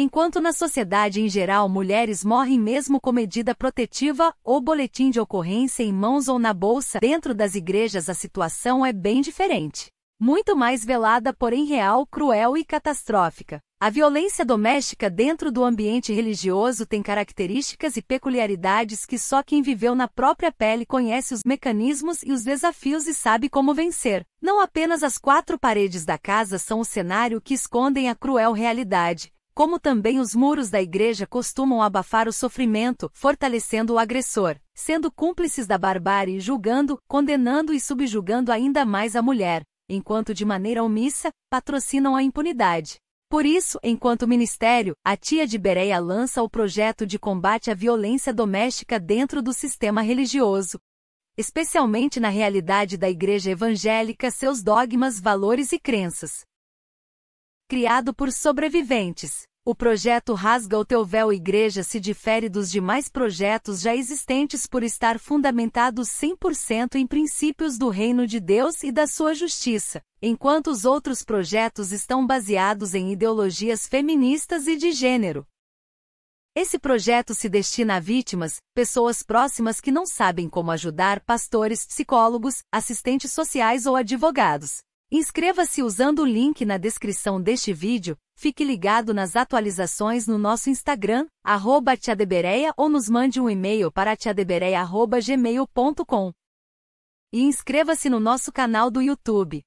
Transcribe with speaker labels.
Speaker 1: Enquanto na sociedade em geral mulheres morrem mesmo com medida protetiva ou boletim de ocorrência em mãos ou na bolsa, dentro das igrejas a situação é bem diferente. Muito mais velada, porém real, cruel e catastrófica. A violência doméstica dentro do ambiente religioso tem características e peculiaridades que só quem viveu na própria pele conhece os mecanismos e os desafios e sabe como vencer. Não apenas as quatro paredes da casa são o cenário que escondem a cruel realidade, como também os muros da igreja costumam abafar o sofrimento, fortalecendo o agressor, sendo cúmplices da barbárie, julgando, condenando e subjugando ainda mais a mulher, enquanto de maneira omissa, patrocinam a impunidade. Por isso, enquanto ministério, a tia de Bereia lança o projeto de combate à violência doméstica dentro do sistema religioso. Especialmente na realidade da igreja evangélica, seus dogmas, valores e crenças Criado por sobreviventes, o projeto Rasga o Teu Véu Igreja se difere dos demais projetos já existentes por estar fundamentado 100% em princípios do reino de Deus e da sua justiça, enquanto os outros projetos estão baseados em ideologias feministas e de gênero. Esse projeto se destina a vítimas, pessoas próximas que não sabem como ajudar pastores, psicólogos, assistentes sociais ou advogados. Inscreva-se usando o link na descrição deste vídeo, fique ligado nas atualizações no nosso Instagram, arroba tiadebereia ou nos mande um e-mail para tiadebereia.gmail.com. E inscreva-se no nosso canal do YouTube.